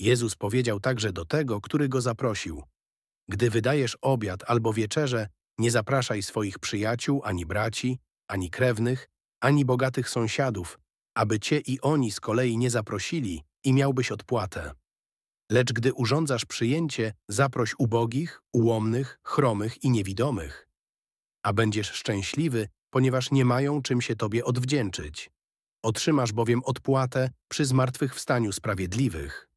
Jezus powiedział także do tego, który go zaprosił: Gdy wydajesz obiad albo wieczerze, nie zapraszaj swoich przyjaciół, ani braci, ani krewnych, ani bogatych sąsiadów, aby cię i oni z kolei nie zaprosili i miałbyś odpłatę. Lecz gdy urządzasz przyjęcie, zaproś ubogich, ułomnych, chromych i niewidomych. A będziesz szczęśliwy, ponieważ nie mają czym się tobie odwdzięczyć. Otrzymasz bowiem odpłatę przy zmartwychwstaniu sprawiedliwych.